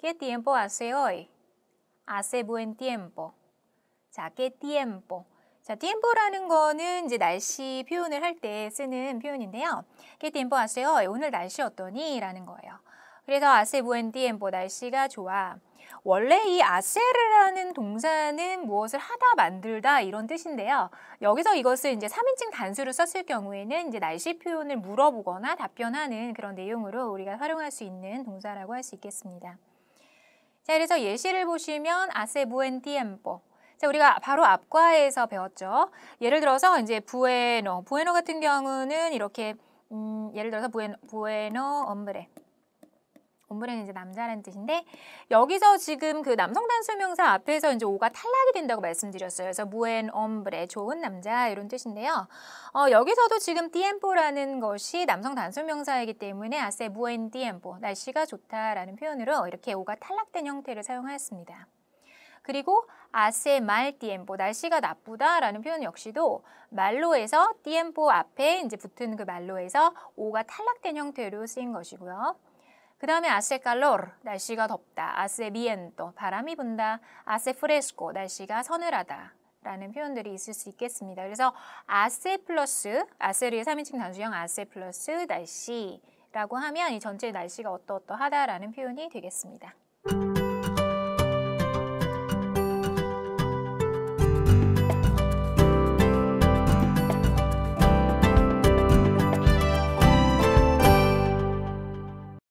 ¿Qué tiempo hace hoy? hace buen tiempo. 자, qué tiempo. 자, tiempo라는 거는 이제 날씨 표현을 할 때 쓰는 표현인데요. qué tiempo hace hoy? 오늘 날씨 어떠니? 라는 거예요. 그래서 hace buen tiempo. 날씨가 좋아. 원래 이 hacer라는 동사는 무엇을 하다 만들다 이런 뜻인데요. 여기서 이것을 이제 3인칭 단수로 썼을 경우에는 이제 날씨 표현을 물어보거나 답변하는 그런 내용으로 우리가 활용할 수 있는 동사라고 할 수 있겠습니다. 자, 그래서 예시를 보시면 hace buen tiempo. 자, 우리가 바로 앞과에서 배웠죠. 예를 들어서 이제 부에노, 부에노 같은 경우는 이렇게 음, 예를 들어서 부에노, 부에노 hombre. 원문에는 이제 남자라는 뜻인데 여기서 지금 그 남성 단수명사 앞에서 이제 오가 탈락이 된다고 말씀드렸어요. 그래서 무엔 엄브레 좋은 남자 이런 뜻인데요. 어, 여기서도 지금 디엠 e 라는 것이 남성 단수명사이기 때문에 아세 무엔 디엠 e 날씨가 좋다라는 표현으로 이렇게 오가 탈락된 형태를 사용하였습니다. 그리고 아세 말디엠 e 날씨가 나쁘다라는 표현 역시도 말로에서 디엠 e 앞에 이제 붙은 그 말로에서 오가 탈락된 형태로 쓰인 것이고요. 그 다음에 hace calor, 날씨가 덥다. hace viento, 바람이 분다. hace fresco, 날씨가 서늘하다. 라는 표현들이 있을 수 있겠습니다. 그래서 아세 플러스, 아세르의 3인칭 단수형 아세 플러스 날씨라고 하면 이 전체 날씨가 어떠어떠하다라는 표현이 되겠습니다.